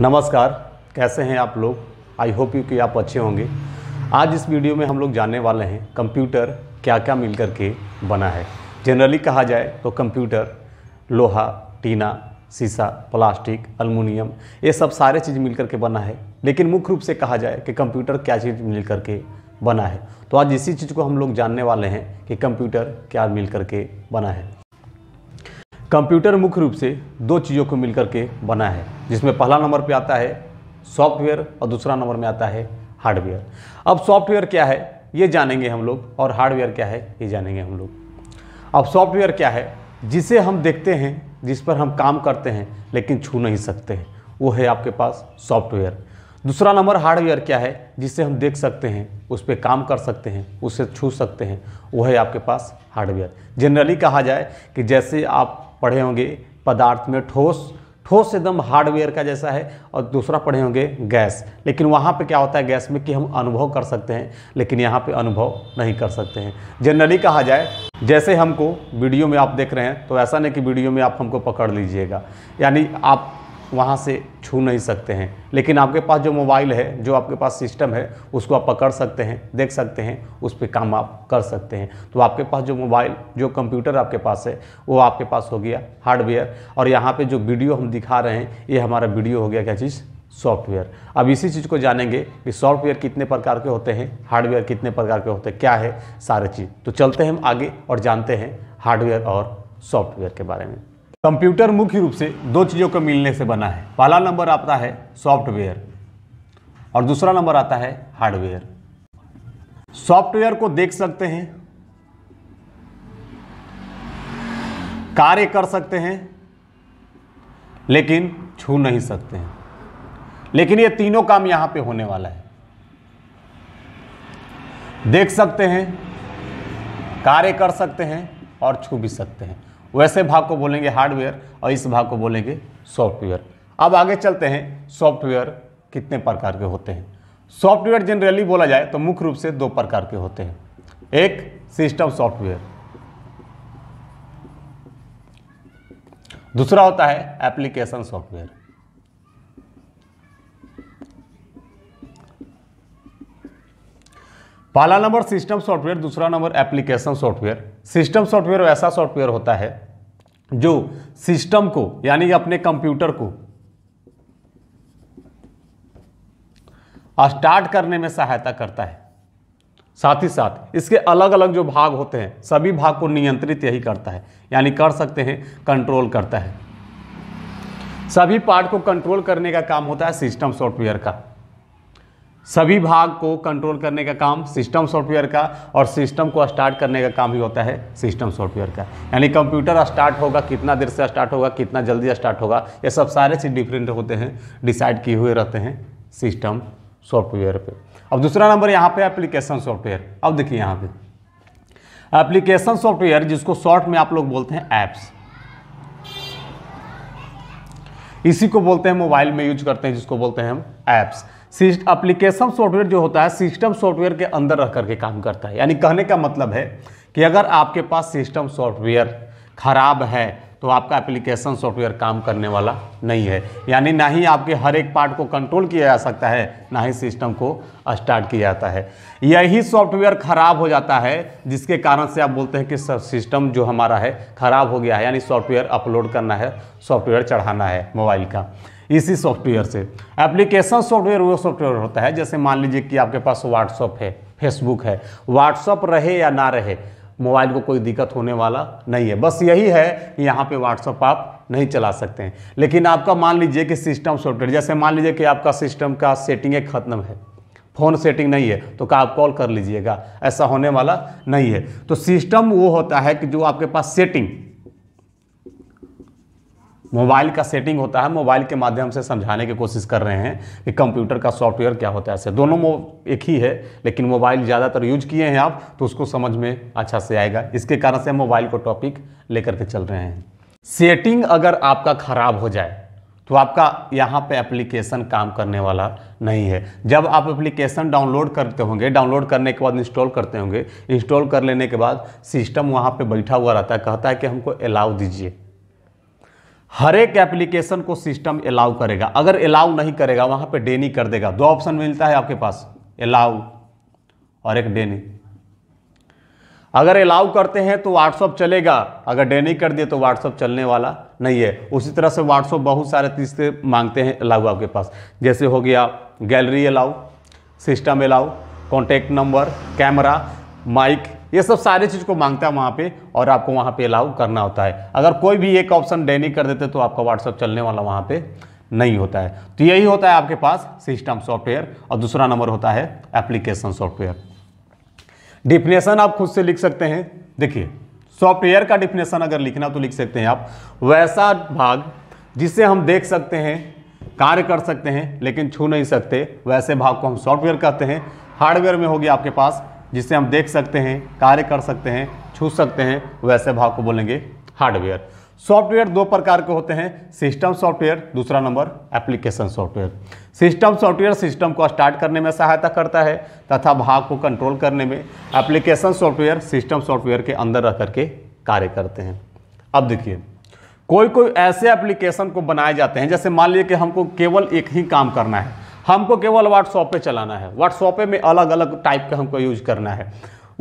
नमस्कार कैसे हैं आप लोग आई होप यू कि आप अच्छे होंगे आज इस वीडियो में हम लोग जानने वाले हैं कंप्यूटर क्या क्या मिल कर के बना है जनरली कहा जाए तो कंप्यूटर लोहा टीना सीसा प्लास्टिक अलमुनियम ये सब सारे चीज़ मिल कर के बना है लेकिन मुख्य रूप से कहा जाए कि कंप्यूटर क्या चीज़ मिल कर के बना है तो आज इसी चीज़ को हम लोग जानने वाले हैं कि कंप्यूटर क्या मिल कर के बना है कंप्यूटर मुख्य रूप से दो चीज़ों को मिलकर के बना है जिसमें पहला नंबर पे आता है सॉफ्टवेयर और दूसरा नंबर में आता है हार्डवेयर अब सॉफ्टवेयर क्या है ये जानेंगे हम लोग और हार्डवेयर क्या है ये जानेंगे हम लोग अब सॉफ्टवेयर क्या है जिसे हम देखते हैं जिस पर हम काम करते हैं लेकिन छू नहीं सकते हैं वो है आपके पास सॉफ्टवेयर दूसरा नंबर हार्डवेयर क्या है जिसे हम देख सकते हैं उस पर काम कर सकते हैं उसे छू सकते हैं वो है आपके पास हार्डवेयर जनरली कहा जाए कि जैसे आप पढ़े होंगे पदार्थ में ठोस ठोस एकदम हार्डवेयर का जैसा है और दूसरा पढ़े होंगे गैस लेकिन वहाँ पे क्या होता है गैस में कि हम अनुभव कर सकते हैं लेकिन यहाँ पे अनुभव नहीं कर सकते हैं जनरली कहा जाए जैसे हमको वीडियो में आप देख रहे हैं तो ऐसा नहीं कि वीडियो में आप हमको पकड़ लीजिएगा यानी आप वहाँ से छू नहीं सकते हैं लेकिन आपके पास जो मोबाइल है जो आपके पास सिस्टम है उसको आप पकड़ सकते हैं देख सकते हैं उस पर काम आप कर सकते हैं तो आपके पास जो मोबाइल जो कंप्यूटर आपके पास है वो आपके पास हो गया हार्डवेयर और यहाँ पे जो वीडियो हम दिखा रहे हैं ये हमारा वीडियो हो गया क्या चीज़ सॉफ्टवेयर अब इसी चीज़ को जानेंगे कि सॉफ्टवेयर कितने प्रकार के होते हैं हार्डवेयर कितने प्रकार के होते हैं क्या है सारे चीज़ तो चलते हैं हम आगे और जानते हैं हार्डवेयर और सॉफ्टवेयर के बारे में कंप्यूटर मुख्य रूप से दो चीज़ों के मिलने से बना है पहला नंबर आता है सॉफ्टवेयर और दूसरा नंबर आता है हार्डवेयर सॉफ्टवेयर को देख सकते हैं कार्य कर सकते हैं लेकिन छू नहीं सकते हैं लेकिन ये तीनों काम यहां पे होने वाला है देख सकते हैं कार्य कर सकते हैं और छू भी सकते हैं वैसे भाग को बोलेंगे हार्डवेयर और इस भाग को बोलेंगे सॉफ्टवेयर अब आगे चलते हैं सॉफ्टवेयर कितने प्रकार के होते हैं सॉफ्टवेयर जनरली बोला जाए तो मुख्य रूप से दो प्रकार के होते हैं एक सिस्टम सॉफ्टवेयर दूसरा होता है एप्लीकेशन सॉफ्टवेयर पहला नंबर सिस्टम सॉफ्टवेयर दूसरा number application software system software ऐसा सॉफ्टवेयर होता है जो सिस्टम को यानी अपने कंप्यूटर को स्टार्ट करने में सहायता करता है साथ ही साथ इसके अलग अलग जो भाग होते हैं सभी भाग को नियंत्रित यही करता है यानी कर सकते हैं कंट्रोल करता है सभी पार्ट को कंट्रोल करने का काम होता है सिस्टम सॉफ्टवेयर का सभी भाग को कंट्रोल करने का काम सिस्टम सॉफ्टवेयर का और सिस्टम को स्टार्ट करने का काम ही होता है सिस्टम सॉफ्टवेयर का यानी कंप्यूटर स्टार्ट होगा कितना देर से स्टार्ट होगा कितना जल्दी स्टार्ट होगा ये सब सारे चीज़ डिफरेंट होते हैं डिसाइड किए हुए रहते हैं सिस्टम सॉफ्टवेयर पे अब दूसरा नंबर यहाँ पे एप्लीकेशन सॉफ्टवेयर अब देखिए यहाँ पे एप्लीकेशन सॉफ्टवेयर जिसको शॉर्ट में आप लोग बोलते हैं ऐप्स इसी को बोलते हैं मोबाइल में यूज करते हैं जिसको बोलते हैं हम ऐप्स अप्लीकेशन सॉफ्टवेयर जो होता है सिस्टम सॉफ्टवेयर के अंदर रह करके काम करता है यानी कहने का मतलब है कि अगर आपके पास सिस्टम सॉफ्टवेयर खराब है तो आपका एप्लीकेशन सॉफ्टवेयर काम करने वाला नहीं है यानी ना ही आपके हर एक पार्ट को कंट्रोल किया जा सकता है ना ही सिस्टम को स्टार्ट किया जाता है यही सॉफ्टवेयर ख़राब हो जाता है जिसके कारण से आप बोलते हैं कि सिस्टम जो हमारा है ख़राब हो गया है यानी सॉफ्टवेयर अपलोड करना है सॉफ्टवेयर चढ़ाना है मोबाइल का इसी सॉफ्टवेयर से एप्लीकेशन सॉफ्टवेयर वो सॉफ्टवेयर होता है जैसे मान लीजिए कि आपके पास व्हाट्सअप है फेसबुक है व्हाट्सअप रहे या ना रहे मोबाइल को कोई दिक्कत होने वाला नहीं है बस यही है कि यहाँ पे व्हाट्सअप आप नहीं चला सकते हैं लेकिन आपका मान लीजिए कि सिस्टम सॉफ्टवेयर जैसे मान लीजिए कि आपका सिस्टम का सेटिंग खत्म है फ़ोन सेटिंग नहीं है तो क्या आप कॉल कर लीजिएगा ऐसा होने वाला नहीं है तो सिस्टम वो होता है कि जो आपके पास सेटिंग मोबाइल का सेटिंग होता है मोबाइल के माध्यम से समझाने की कोशिश कर रहे हैं कि कंप्यूटर का सॉफ्टवेयर क्या होता है ऐसे दोनों एक ही है लेकिन मोबाइल ज़्यादातर यूज किए हैं आप तो उसको समझ में अच्छा से आएगा इसके कारण से हम मोबाइल को टॉपिक लेकर के चल रहे हैं सेटिंग अगर आपका ख़राब हो जाए तो आपका यहाँ पे एप्लीकेशन काम करने वाला नहीं है जब आप एप्लीकेशन डाउनलोड करते होंगे डाउनलोड करने के बाद इंस्टॉल करते होंगे इंस्टॉल कर लेने के बाद सिस्टम वहाँ पे बैठा हुआ रहता है कहता है कि हमको अलाउ दीजिए हर एक एप्लीकेशन को सिस्टम अलाउ करेगा अगर अलाउ नहीं करेगा वहां पे डेनी कर देगा दो ऑप्शन मिलता है आपके पास अलाउ और एक डेनी अगर अलाउ करते हैं तो व्हाट्सअप चलेगा अगर डेनी कर दिए तो व्हाट्सअप चलने वाला नहीं है उसी तरह से व्हाट्सअप बहुत सारे तीसरे मांगते हैं अलाउ आपके पास जैसे हो गया gallery allow system allow contact number camera mic ये सब सारी चीज़ को मांगता है वहाँ पे और आपको वहाँ पे अलाउ करना होता है अगर कोई भी एक ऑप्शन डेनिक कर देते तो आपका व्हाट्सअप चलने वाला वहाँ पे नहीं होता है तो यही होता है आपके पास सिस्टम सॉफ्टवेयर और दूसरा नंबर होता है एप्लीकेशन सॉफ्टवेयर डिफिनेशन आप खुद से लिख सकते हैं देखिए सॉफ्टवेयर का डिफिनेशन अगर लिखना तो लिख सकते हैं आप वैसा भाग जिसे हम देख सकते हैं कार्य कर सकते हैं लेकिन छू नहीं सकते वैसे भाग को हम सॉफ्टवेयर कहते हैं हार्डवेयर में होगी आपके पास जिसे हम देख सकते हैं कार्य कर सकते हैं छू सकते हैं वैसे भाग को बोलेंगे हार्डवेयर सॉफ्टवेयर दो प्रकार के होते हैं सिस्टम सॉफ्टवेयर दूसरा number application software system software system को स्टार्ट करने में सहायता करता है तथा भाग को कंट्रोल करने में एप्लीकेशन सॉफ्टवेयर सिस्टम सॉफ्टवेयर के अंदर रह करके कार्य करते हैं अब देखिए कोई कोई ऐसे एप्लीकेशन को बनाए जाते हैं जैसे मान लीजिए कि हमको केवल एक ही काम करना है हमको केवल व्हाट्सअप पे चलाना है व्हाट्सअप में अलग अलग टाइप का हमको यूज करना है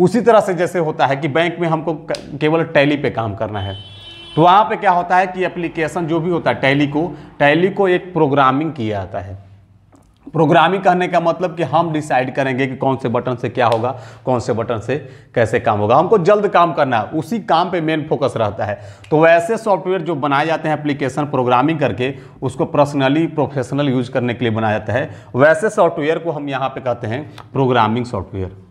उसी तरह से जैसे होता है कि बैंक में हमको केवल टैली पे काम करना है तो वहाँ पे क्या होता है कि एप्लीकेशन जो भी होता है टैली को टैली को एक प्रोग्रामिंग किया जाता है प्रोग्रामिंग कहने का मतलब कि हम डिसाइड करेंगे कि कौन से बटन से क्या होगा कौन से बटन से कैसे काम होगा हमको जल्द काम करना है उसी काम पे मेन फोकस रहता है तो वैसे सॉफ्टवेयर जो बनाए जाते हैं एप्लीकेशन प्रोग्रामिंग करके उसको पर्सनली प्रोफेशनल यूज करने के लिए बनाया जाता है वैसे सॉफ्टवेयर को हम यहाँ पर कहते हैं प्रोग्रामिंग सॉफ्टवेयर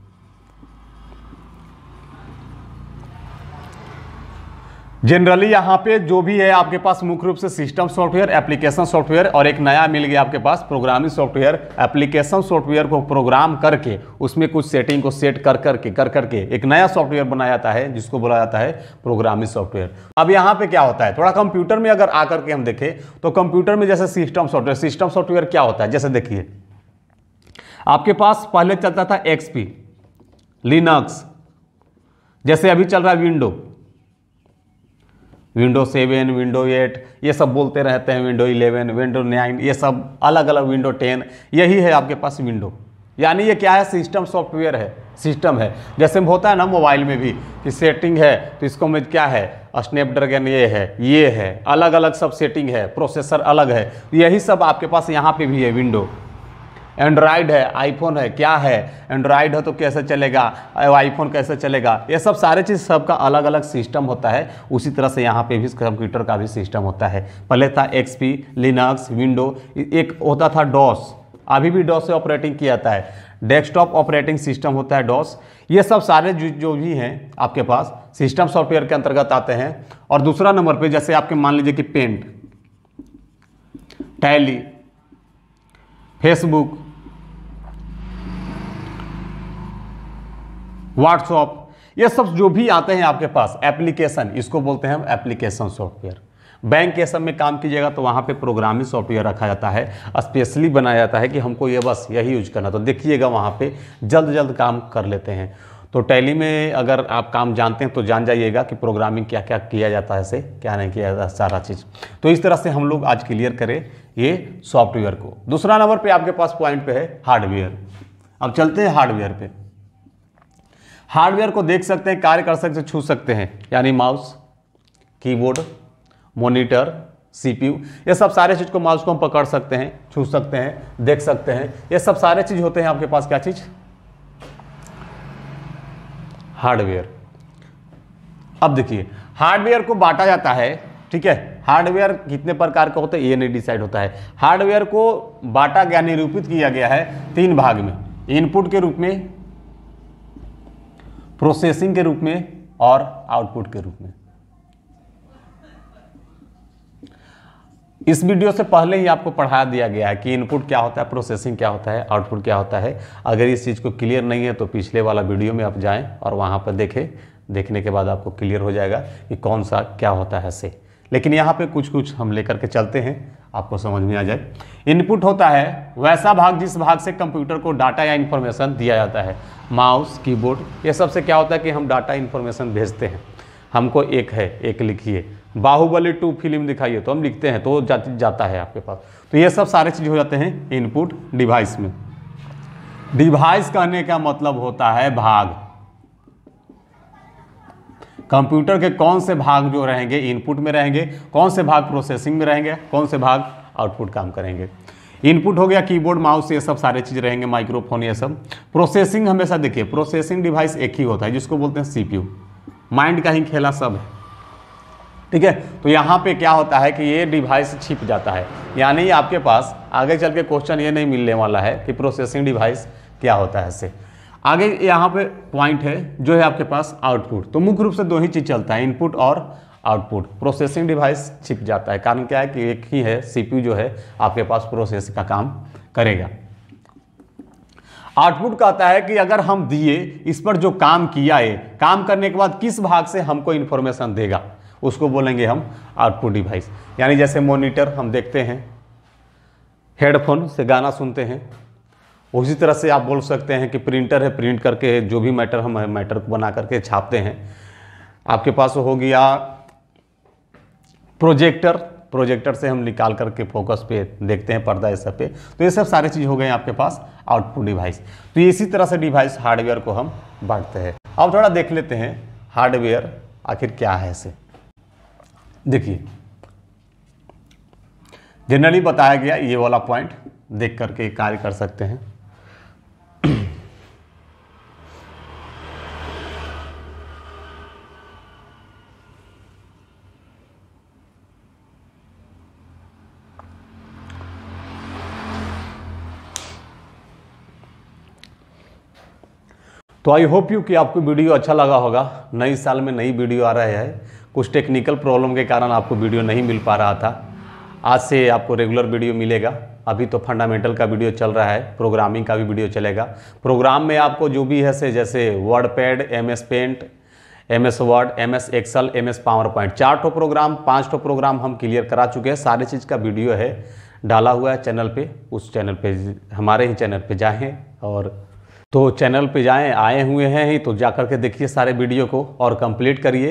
जनरली यहाँ पे जो भी है आपके पास मुख्य रूप से सिस्टम सॉफ्टवेयर एप्लीकेशन सॉफ्टवेयर और एक नया मिल गया आपके पास प्रोग्रामिंग सॉफ्टवेयर एप्लीकेशन सॉफ्टवेयर को प्रोग्राम करके उसमें कुछ सेटिंग को सेट कर करके कर करके एक नया सॉफ्टवेयर बनाया जाता है जिसको बोला जाता है प्रोग्रामिंग सॉफ्टवेयर अब यहाँ पे क्या होता है थोड़ा कंप्यूटर में अगर आकर के हम देखें तो कंप्यूटर में जैसे सिस्टम सॉफ्टवेयर सिस्टम सॉफ्टवेयर क्या होता है जैसे देखिए आपके पास पहले चलता था एक्सपी लिनक्स जैसे अभी चल रहा है window window seven window eight ये सब बोलते रहते हैं विंडो इलेवन विंडो नाइन ये सब अलग अलग विंडो टेन यही है आपके पास विंडो यानी ये क्या है सिस्टम सॉफ्टवेयर है सिस्टम है जैसे होता है ना मोबाइल में भी कि सेटिंग है तो इसको में क्या है स्नैपड्रैगन ये है ये है अलग अलग सब सेटिंग है प्रोसेसर अलग है यही सब आपके पास यहाँ पे भी है विंडो एंड्रॉयड है आईफोन है क्या है एंड्रॉयड है तो कैसे चलेगा आईफोन कैसे चलेगा ये सब सारे चीज़ सबका अलग अलग सिस्टम होता है उसी तरह से यहाँ पे भी कंप्यूटर का भी सिस्टम होता है पहले था एक्सपी लिनक्स विंडो एक होता था डॉस अभी भी डॉस से ऑपरेटिंग किया जाता है डेस्कटॉप ऑपरेटिंग सिस्टम होता है डॉस ये सब सारे जो भी हैं आपके पास सिस्टम सॉफ्टवेयर के अंतर्गत आते हैं और दूसरा नंबर पे जैसे आपके मान लीजिए कि पेंट टैली फेसबुक व्हाट्सअप ये सब जो भी आते हैं आपके पास एप्लीकेशन इसको बोलते हैं हम एप्लीकेशन सॉफ्टवेयर बैंक के सब में काम कीजिएगा तो वहाँ पे प्रोग्रामिंग सॉफ्टवेयर रखा जाता है स्पेशली बनाया जाता है कि हमको ये बस यही यूज करना तो देखिएगा वहाँ पे जल्द जल्द काम कर लेते हैं तो टैली में अगर आप काम जानते हैं तो जान जाइएगा कि प्रोग्रामिंग क्या क्या किया जाता है से क्या नहीं किया जाता सारा चीज़ तो इस तरह से हम लोग आज क्लियर करें ये सॉफ्टवेयर को दूसरा नंबर पर आपके पास पॉइंट पर है हार्डवेयर अब चलते हैं हार्डवेयर पर हार्डवेयर को देख सकते हैं कार्य कर सकते छू सकते हैं यानी माउस कीबोर्ड मॉनिटर सीपीयू ये सब सारे चीज़ को माउस को हम पकड़ सकते हैं छू सकते हैं देख सकते हैं ये सब सारे चीज़ होते हैं आपके पास क्या चीज़ हार्डवेयर अब देखिए हार्डवेयर को बांटा जाता है ठीक है हार्डवेयर कितने प्रकार का होता है ये नहीं डिसाइड होता है हार्डवेयर को बांटा गया निरूपित किया गया है तीन भाग में इनपुट के रूप में प्रोसेसिंग के रूप में और आउटपुट के रूप में इस वीडियो से पहले ही आपको पढ़ा दिया गया है कि इनपुट क्या होता है प्रोसेसिंग क्या होता है आउटपुट क्या होता है अगर इस चीज़ को क्लियर नहीं है तो पिछले वाला वीडियो में आप जाएं और वहाँ पर देखें देखने के बाद आपको क्लियर हो जाएगा कि कौन सा क्या होता है से लेकिन यहाँ पे कुछ कुछ हम लेकर के चलते हैं आपको समझ में आ जाए इनपुट होता है वैसा भाग जिस भाग से कंप्यूटर को डाटा या इन्फॉर्मेशन दिया जाता है माउस कीबोर्ड ये सबसे क्या होता है कि हम डाटा इन्फॉर्मेशन भेजते हैं हमको एक है एक लिखिए बाहुबली टू फिल्म दिखाइए तो हम लिखते हैं तो जा, जाता है आपके पास तो ये सब सारे चीज़ हो जाते हैं इनपुट डिवाइस में डिवाइस कहने का मतलब होता है भाग कंप्यूटर के कौन से भाग जो रहेंगे इनपुट में रहेंगे कौन से भाग प्रोसेसिंग में रहेंगे कौन से भाग आउटपुट काम करेंगे इनपुट हो गया कीबोर्ड माउस ये सब सारे चीज़ रहेंगे माइक्रोफोन ये सब प्रोसेसिंग हमेशा देखिए प्रोसेसिंग डिवाइस एक ही होता है जिसको बोलते हैं सीपीयू माइंड का ही खेला सब है ठीक है तो यहाँ पे क्या होता है कि ये डिवाइस छिप जाता है यानी आपके पास आगे चल के क्वेश्चन ये नहीं मिलने वाला है कि प्रोसेसिंग डिवाइस क्या होता है इससे आगे यहाँ पे पॉइंट है जो है आपके पास आउटपुट तो मुख्य रूप से दो ही चीज़ चलता है इनपुट और आउटपुट प्रोसेसिंग डिवाइस छिप जाता है कारण क्या है कि एक ही है सीपीयू जो है आपके पास प्रोसेस का काम करेगा आउटपुट कहता है कि अगर हम दिए इस पर जो काम किया है काम करने के बाद किस भाग से हमको इन्फॉर्मेशन देगा उसको बोलेंगे हम आउटपुट डिवाइस यानी जैसे मॉनिटर हम देखते हैं हेडफोन से गाना सुनते हैं उसी तरह से आप बोल सकते हैं कि प्रिंटर है प्रिंट करके जो भी मैटर हम मैटर बना करके छापते हैं आपके पास हो गया प्रोजेक्टर प्रोजेक्टर से हम निकाल करके फोकस पे देखते हैं पर्दा ये सब पे तो ये सब सारे चीज़ हो गए आपके पास आउटपुट डिवाइस तो इसी तरह से डिवाइस हार्डवेयर को हम बांटते हैं अब थोड़ा देख लेते हैं हार्डवेयर आखिर क्या है इसे देखिए जनरली बताया गया ये वाला पॉइंट देख करके कार्य कर सकते हैं तो आई होप यू कि आपको वीडियो अच्छा लगा होगा नई साल में नई वीडियो आ रहा है कुछ टेक्निकल प्रॉब्लम के कारण आपको वीडियो नहीं मिल पा रहा था आज से आपको रेगुलर वीडियो मिलेगा अभी तो फंडामेंटल का वीडियो चल रहा है प्रोग्रामिंग का भी वीडियो चलेगा प्रोग्राम में आपको जो भी है से जैसे WordPad M S paint M S Word M S Excel M S PowerPoint चार ठो प्रोग्राम पाँच ठो प्रोग्राम हम क्लियर करा चुके हैं सारे चीज़ का वीडियो है डाला हुआ है चैनल पे उस चैनल पे हमारे ही चैनल पे जाएँ और तो चैनल पे जाएं आए हुए हैं ही तो जा कर के देखिए सारे वीडियो को और कंप्लीट करिए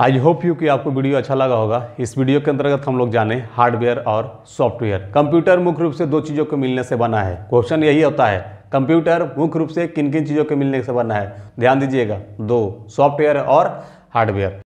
आई होप यू कि आपको वीडियो अच्छा लगा होगा इस वीडियो के अंतर्गत हम लोग जाने हार्डवेयर और सॉफ्टवेयर कंप्यूटर मुख्य रूप से दो चीज़ों के मिलने से बना है क्वेश्चन यही होता है कंप्यूटर मुख्य रूप से किन किन चीज़ों के मिलने से बना है ध्यान दीजिएगा दो सॉफ्टवेयर और हार्डवेयर